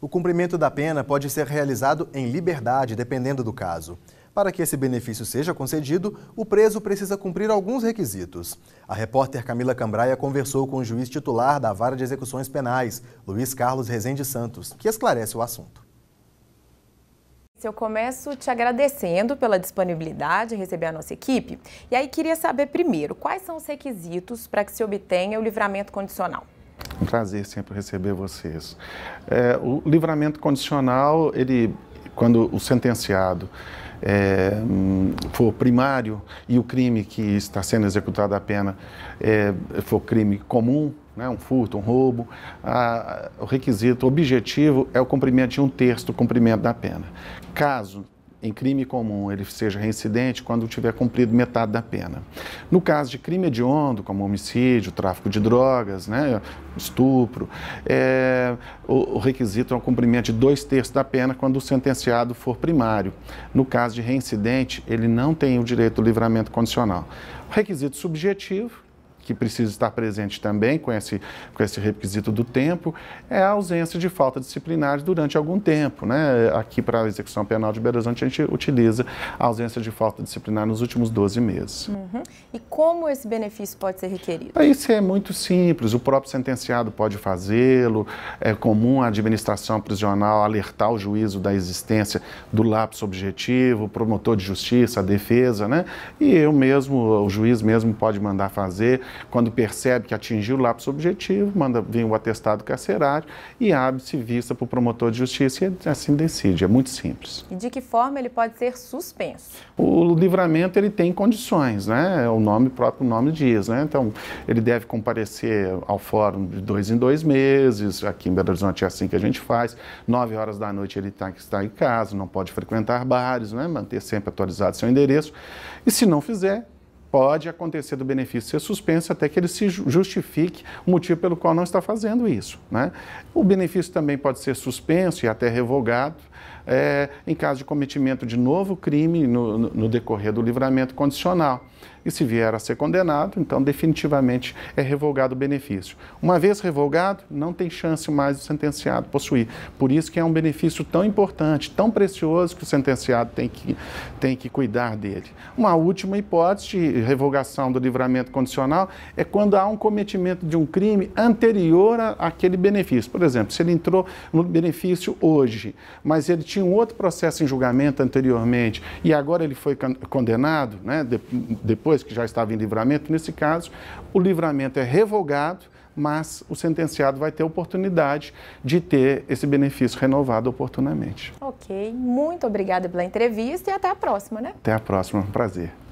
O cumprimento da pena pode ser realizado em liberdade, dependendo do caso. Para que esse benefício seja concedido, o preso precisa cumprir alguns requisitos. A repórter Camila Cambraia conversou com o juiz titular da Vara de Execuções Penais, Luiz Carlos Rezende Santos, que esclarece o assunto. Eu começo te agradecendo pela disponibilidade de receber a nossa equipe. E aí queria saber primeiro, quais são os requisitos para que se obtenha o livramento condicional? Um prazer sempre receber vocês. É, o livramento condicional, ele, quando o sentenciado é, hum, for primário e o crime que está sendo executado a pena é, for crime comum, né, um furto, um roubo, a, o requisito objetivo é o cumprimento de um terço do cumprimento da pena. Caso em crime comum ele seja reincidente quando tiver cumprido metade da pena. No caso de crime hediondo, como homicídio, tráfico de drogas, né, estupro, é, o, o, requisito é o cumprimento de dois terços da pena quando o sentenciado for primário. No caso de reincidente, ele não tem o direito do livramento condicional. O requisito subjetivo, que precisa estar presente também com esse, com esse requisito do tempo, é a ausência de falta disciplinar durante algum tempo. Né? Aqui, para a execução penal de Belo Horizonte, a gente utiliza a ausência de falta disciplinar nos últimos 12 meses. Uhum. E como esse benefício pode ser requerido? Isso é muito simples, o próprio sentenciado pode fazê-lo, é comum a administração prisional alertar o juízo da existência do lapso objetivo, o promotor de justiça, a defesa, né? E eu mesmo, o juiz mesmo pode mandar fazer. Quando percebe que atingiu o lapso objetivo, manda vir o atestado carcerário e abre-se vista para o promotor de justiça e assim decide. É muito simples. E de que forma ele pode ser suspenso? O livramento ele tem condições, né? O nome o próprio nome diz, né? Então ele deve comparecer ao fórum de dois em dois meses. Aqui em Belo Horizonte é assim que a gente faz. Nove horas da noite ele tem tá, que estar em casa, não pode frequentar bares, né? Manter sempre atualizado seu endereço. E se não fizer, pode acontecer do benefício ser suspenso até que ele se justifique o motivo pelo qual não está fazendo isso. Né? O benefício também pode ser suspenso e até revogado é, em caso de cometimento de novo crime no, no decorrer do livramento condicional. E se vier a ser condenado, então definitivamente é revogado o benefício. Uma vez revogado, não tem chance mais o sentenciado possuir. Por isso que é um benefício tão importante, tão precioso que o sentenciado tem que, tem que cuidar dele. Uma última hipótese de revogação do livramento condicional é quando há um cometimento de um crime anterior àquele benefício. Por exemplo, se ele entrou no benefício hoje, mas ele tinha tinha um outro processo em julgamento anteriormente e agora ele foi condenado, né, depois que já estava em livramento, nesse caso, o livramento é revogado, mas o sentenciado vai ter oportunidade de ter esse benefício renovado oportunamente. Ok, muito obrigada pela entrevista e até a próxima, né? Até a próxima, prazer.